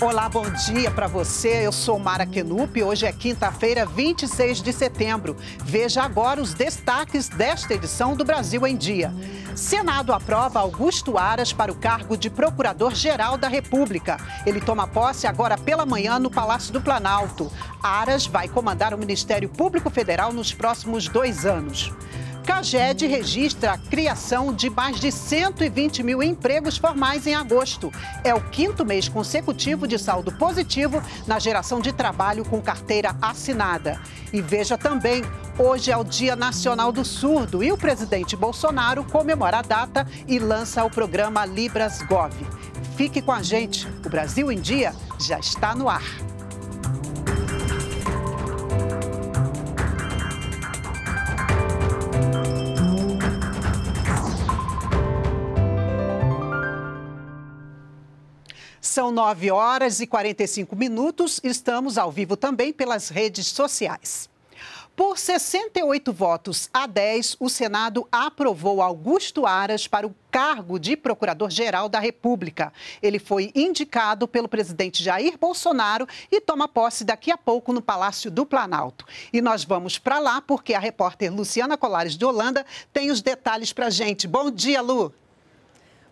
Olá, bom dia para você. Eu sou Mara Kenup. Hoje é quinta-feira, 26 de setembro. Veja agora os destaques desta edição do Brasil em Dia. Senado aprova Augusto Aras para o cargo de Procurador-Geral da República. Ele toma posse agora pela manhã no Palácio do Planalto. Aras vai comandar o Ministério Público Federal nos próximos dois anos. Caged registra a criação de mais de 120 mil empregos formais em agosto. É o quinto mês consecutivo de saldo positivo na geração de trabalho com carteira assinada. E veja também, hoje é o Dia Nacional do Surdo e o presidente Bolsonaro comemora a data e lança o programa Libras Gov. Fique com a gente, o Brasil em Dia já está no ar. 9 horas e 45 minutos. Estamos ao vivo também pelas redes sociais. Por 68 votos a 10, o Senado aprovou Augusto Aras para o cargo de Procurador-Geral da República. Ele foi indicado pelo presidente Jair Bolsonaro e toma posse daqui a pouco no Palácio do Planalto. E nós vamos para lá porque a repórter Luciana Colares de Holanda tem os detalhes para gente. Bom dia, Lu!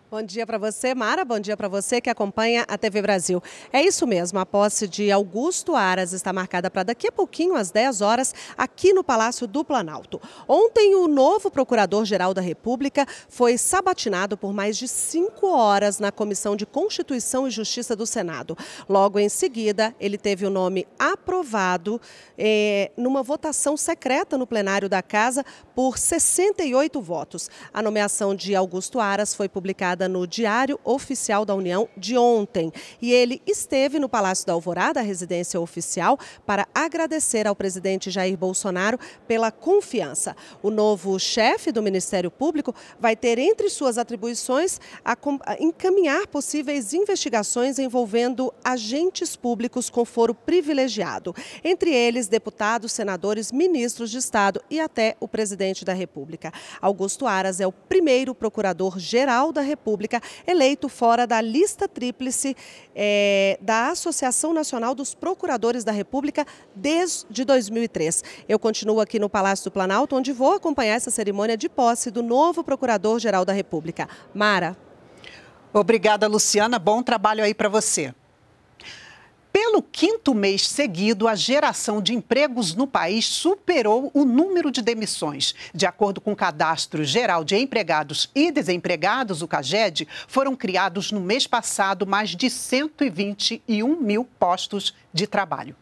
Bom dia para você, Mara. Bom dia para você que acompanha a TV Brasil. É isso mesmo, a posse de Augusto Aras está marcada para daqui a pouquinho, às 10 horas, aqui no Palácio do Planalto. Ontem, o novo Procurador-Geral da República foi sabatinado por mais de 5 horas na Comissão de Constituição e Justiça do Senado. Logo em seguida, ele teve o nome aprovado eh, numa votação secreta no plenário da Casa por 68 votos. A nomeação de Augusto Aras foi publicada publicada no Diário Oficial da União de ontem. E ele esteve no Palácio da Alvorada, a residência oficial, para agradecer ao presidente Jair Bolsonaro pela confiança. O novo chefe do Ministério Público vai ter entre suas atribuições a encaminhar possíveis investigações envolvendo agentes públicos com foro privilegiado, entre eles deputados, senadores, ministros de Estado e até o presidente da República. Augusto Aras é o primeiro procurador-geral da República República, eleito fora da lista tríplice é, da Associação Nacional dos Procuradores da República desde 2003. Eu continuo aqui no Palácio do Planalto, onde vou acompanhar essa cerimônia de posse do novo Procurador-Geral da República. Mara. Obrigada, Luciana. Bom trabalho aí para você. Pelo quinto mês seguido, a geração de empregos no país superou o número de demissões. De acordo com o Cadastro Geral de Empregados e Desempregados, o CAGED, foram criados no mês passado mais de 121 mil postos de trabalho.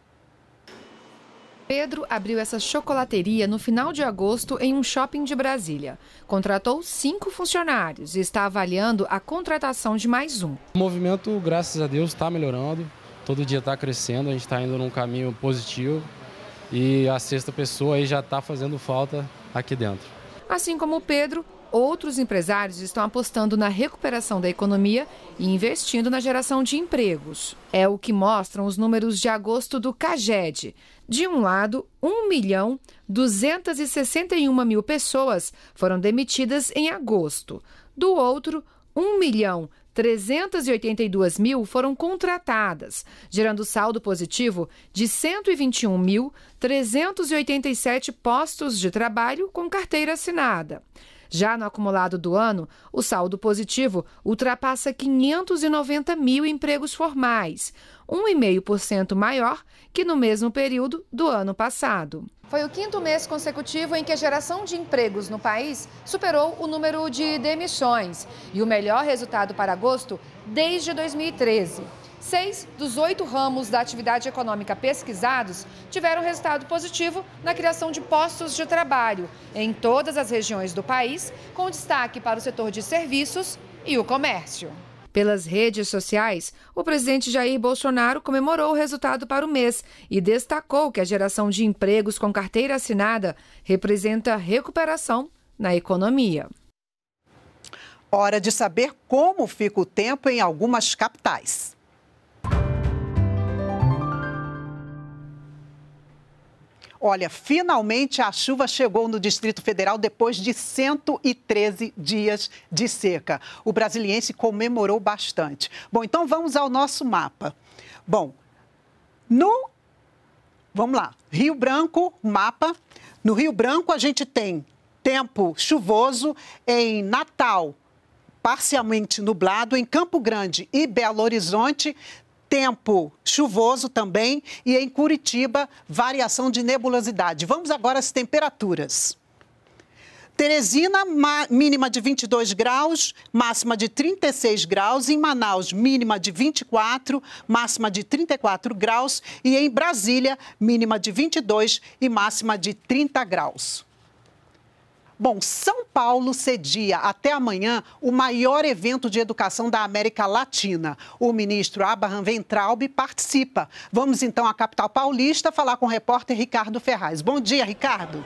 Pedro abriu essa chocolateria no final de agosto em um shopping de Brasília. Contratou cinco funcionários e está avaliando a contratação de mais um. O movimento, graças a Deus, está melhorando todo dia está crescendo, a gente está indo num caminho positivo e a sexta pessoa aí já está fazendo falta aqui dentro. Assim como o Pedro, outros empresários estão apostando na recuperação da economia e investindo na geração de empregos. É o que mostram os números de agosto do CAGED. De um lado, 1 milhão 261 mil pessoas foram demitidas em agosto. Do outro, 1 milhão 382 mil foram contratadas, gerando saldo positivo de 121.387 postos de trabalho com carteira assinada. Já no acumulado do ano, o saldo positivo ultrapassa 590 mil empregos formais, 1,5% maior que no mesmo período do ano passado. Foi o quinto mês consecutivo em que a geração de empregos no país superou o número de demissões e o melhor resultado para agosto desde 2013. Seis dos oito ramos da atividade econômica pesquisados tiveram resultado positivo na criação de postos de trabalho em todas as regiões do país, com destaque para o setor de serviços e o comércio. Pelas redes sociais, o presidente Jair Bolsonaro comemorou o resultado para o mês e destacou que a geração de empregos com carteira assinada representa recuperação na economia. Hora de saber como fica o tempo em algumas capitais. Olha, finalmente a chuva chegou no Distrito Federal depois de 113 dias de seca. O brasiliense comemorou bastante. Bom, então vamos ao nosso mapa. Bom, no. Vamos lá. Rio Branco, mapa. No Rio Branco a gente tem tempo chuvoso em Natal, parcialmente nublado em Campo Grande e Belo Horizonte, tempo chuvoso também e em Curitiba, variação de nebulosidade. Vamos agora às temperaturas. Teresina, mínima de 22 graus, máxima de 36 graus. Em Manaus, mínima de 24, máxima de 34 graus. E em Brasília, mínima de 22 e máxima de 30 graus. Bom, São Paulo cedia até amanhã o maior evento de educação da América Latina. O ministro Abraham Ventralb participa. Vamos então à capital paulista falar com o repórter Ricardo Ferraz. Bom dia, Ricardo.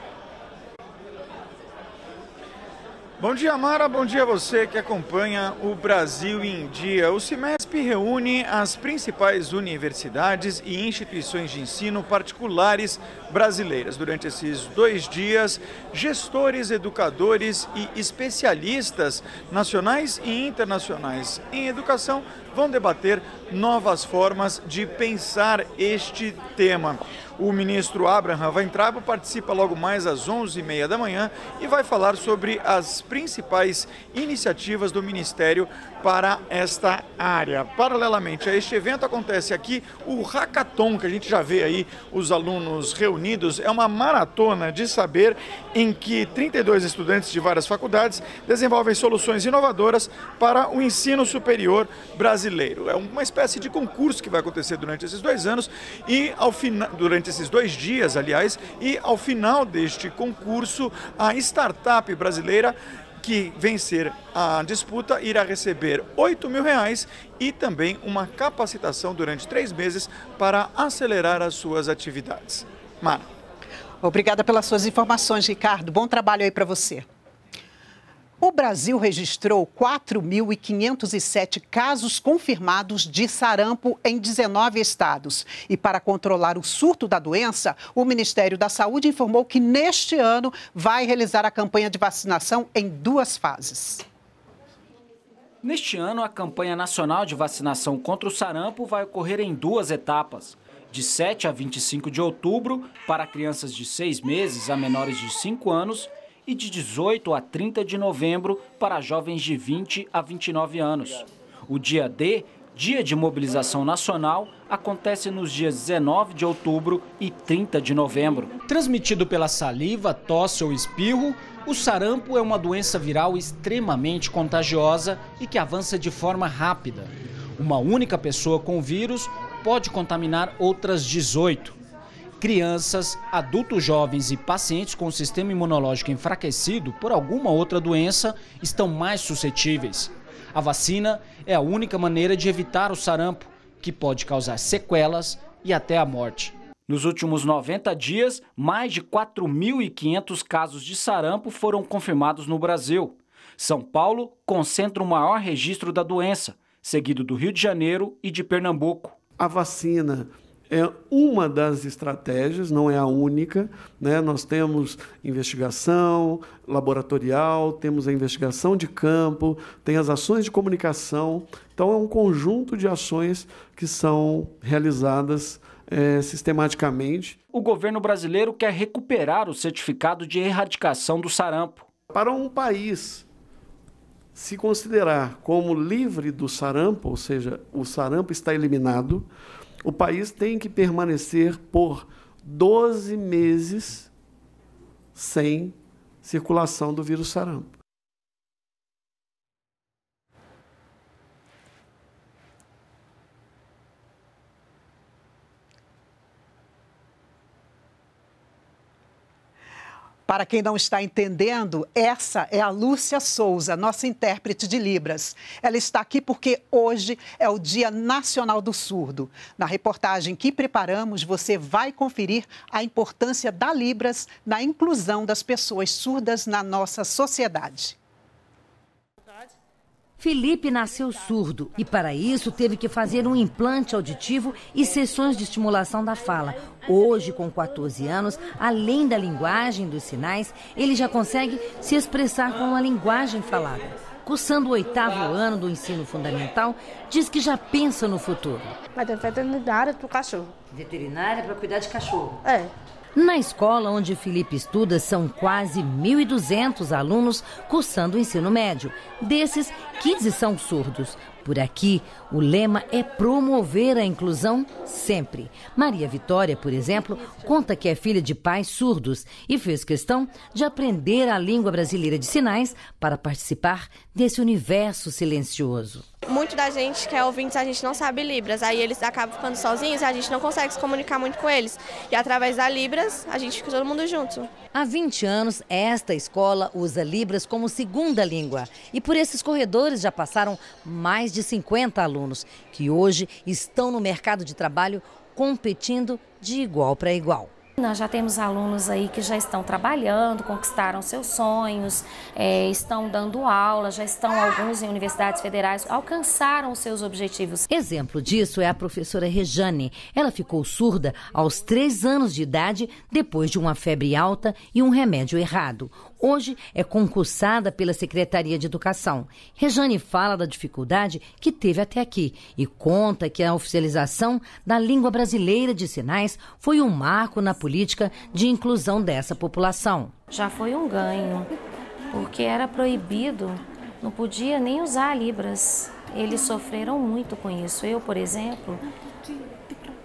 Bom dia, Mara. Bom dia a você que acompanha o Brasil em Dia. O CIMESP reúne as principais universidades e instituições de ensino particulares brasileiras. Durante esses dois dias, gestores, educadores e especialistas nacionais e internacionais em educação vão debater novas formas de pensar este tema. O ministro Abraham Weintraub participa logo mais às 11h30 da manhã e vai falar sobre as principais iniciativas do Ministério para esta área. Paralelamente a este evento, acontece aqui o Hackathon, que a gente já vê aí os alunos reunidos é uma maratona de saber em que 32 estudantes de várias faculdades desenvolvem soluções inovadoras para o ensino superior brasileiro. É uma espécie de concurso que vai acontecer durante esses dois anos e ao final durante esses dois dias, aliás, e ao final deste concurso a startup brasileira que vencer a disputa irá receber 8 mil reais e também uma capacitação durante três meses para acelerar as suas atividades. Mara. Obrigada pelas suas informações, Ricardo. Bom trabalho aí para você. O Brasil registrou 4.507 casos confirmados de sarampo em 19 estados. E para controlar o surto da doença, o Ministério da Saúde informou que neste ano vai realizar a campanha de vacinação em duas fases. Neste ano, a campanha nacional de vacinação contra o sarampo vai ocorrer em duas etapas de 7 a 25 de outubro para crianças de 6 meses a menores de 5 anos e de 18 a 30 de novembro para jovens de 20 a 29 anos. O dia D, dia de mobilização nacional, acontece nos dias 19 de outubro e 30 de novembro. Transmitido pela saliva, tosse ou espirro, o sarampo é uma doença viral extremamente contagiosa e que avança de forma rápida. Uma única pessoa com o vírus pode contaminar outras 18. Crianças, adultos jovens e pacientes com sistema imunológico enfraquecido por alguma outra doença estão mais suscetíveis. A vacina é a única maneira de evitar o sarampo, que pode causar sequelas e até a morte. Nos últimos 90 dias, mais de 4.500 casos de sarampo foram confirmados no Brasil. São Paulo concentra o maior registro da doença, seguido do Rio de Janeiro e de Pernambuco a vacina é uma das estratégias, não é a única. Né? Nós temos investigação laboratorial, temos a investigação de campo, tem as ações de comunicação. Então, é um conjunto de ações que são realizadas é, sistematicamente. O governo brasileiro quer recuperar o certificado de erradicação do sarampo. Para um país se considerar como livre do sarampo, ou seja, o sarampo está eliminado, o país tem que permanecer por 12 meses sem circulação do vírus sarampo. Para quem não está entendendo, essa é a Lúcia Souza, nossa intérprete de Libras. Ela está aqui porque hoje é o Dia Nacional do Surdo. Na reportagem que preparamos, você vai conferir a importância da Libras na inclusão das pessoas surdas na nossa sociedade. Felipe nasceu surdo e, para isso, teve que fazer um implante auditivo e sessões de estimulação da fala. Hoje, com 14 anos, além da linguagem dos sinais, ele já consegue se expressar com a linguagem falada. Cursando o oitavo ano do ensino fundamental, diz que já pensa no futuro. Mas é veterinária do cachorro. Veterinária é para cuidar de cachorro? É. Na escola onde Felipe estuda, são quase 1.200 alunos cursando o ensino médio. Desses, 15 são surdos. Por aqui, o lema é promover a inclusão sempre. Maria Vitória, por exemplo, conta que é filha de pais surdos e fez questão de aprender a língua brasileira de sinais para participar desse universo silencioso. Muito da gente que é ouvinte, a gente não sabe Libras, aí eles acabam ficando sozinhos e a gente não consegue se comunicar muito com eles. E através da Libras, a gente fica todo mundo junto. Há 20 anos, esta escola usa Libras como segunda língua. E por esses corredores já passaram mais de 50 alunos, que hoje estão no mercado de trabalho competindo de igual para igual. Nós já temos alunos aí que já estão trabalhando, conquistaram seus sonhos, é, estão dando aula, já estão alguns em universidades federais, alcançaram seus objetivos. Exemplo disso é a professora Rejane. Ela ficou surda aos três anos de idade depois de uma febre alta e um remédio errado. Hoje é concursada pela Secretaria de Educação. Rejane fala da dificuldade que teve até aqui e conta que a oficialização da língua brasileira de sinais foi um marco na política política de inclusão dessa população. Já foi um ganho, porque era proibido, não podia nem usar libras. Eles sofreram muito com isso. Eu, por exemplo,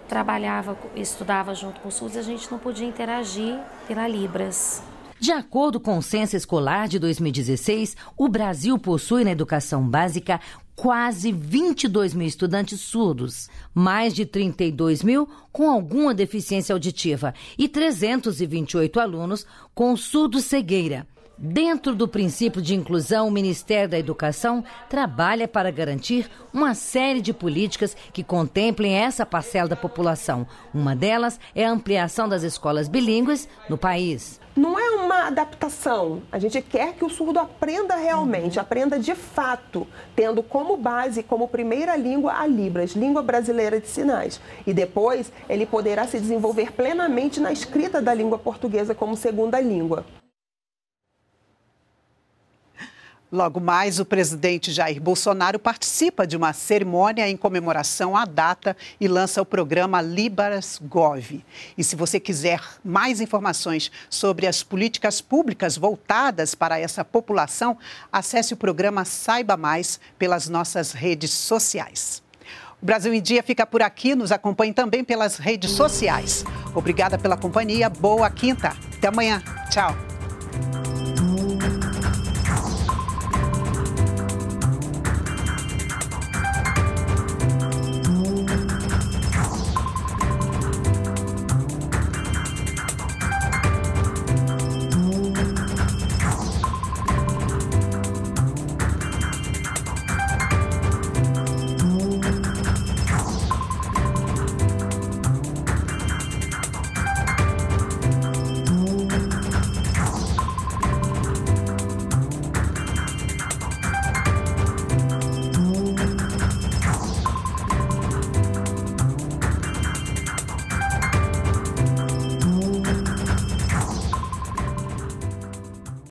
trabalhava, estudava junto com o SUS, a gente não podia interagir pela libras. De acordo com o Censo Escolar de 2016, o Brasil possui na educação básica quase 22 mil estudantes surdos, mais de 32 mil com alguma deficiência auditiva e 328 alunos com surdo-cegueira. Dentro do princípio de inclusão, o Ministério da Educação trabalha para garantir uma série de políticas que contemplem essa parcela da população. Uma delas é a ampliação das escolas bilíngues no país. Não é uma adaptação. A gente quer que o surdo aprenda realmente, uhum. aprenda de fato, tendo como base, como primeira língua, a Libras, Língua Brasileira de Sinais. E depois ele poderá se desenvolver plenamente na escrita da língua portuguesa como segunda língua. Logo mais, o presidente Jair Bolsonaro participa de uma cerimônia em comemoração à data e lança o programa Libras Gov. E se você quiser mais informações sobre as políticas públicas voltadas para essa população, acesse o programa Saiba Mais pelas nossas redes sociais. O Brasil em Dia fica por aqui, nos acompanhe também pelas redes sociais. Obrigada pela companhia, boa quinta, até amanhã, tchau.